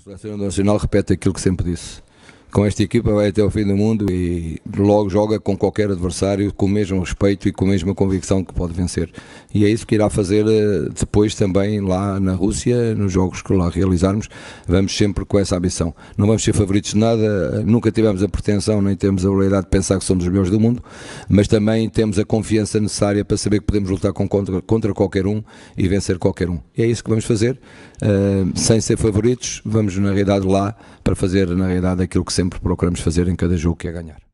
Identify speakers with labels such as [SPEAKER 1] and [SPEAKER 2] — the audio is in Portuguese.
[SPEAKER 1] O Selecionador
[SPEAKER 2] Nacional repete aquilo que sempre disse com esta equipa vai até o fim do mundo e logo joga com qualquer adversário com o mesmo respeito e com a mesma convicção que pode vencer. E é isso que irá fazer eh, depois também lá na Rússia, nos jogos que lá realizarmos, vamos sempre com essa ambição. Não vamos ser favoritos de nada, nunca tivemos a pretensão nem temos a habilidade de pensar que somos os melhores do mundo, mas também temos a confiança necessária para saber que podemos lutar contra, contra qualquer um e vencer qualquer um. E é isso que vamos fazer, eh, sem ser favoritos, vamos na realidade lá para fazer na realidade aquilo que sempre procuramos fazer em cada jogo que é ganhar.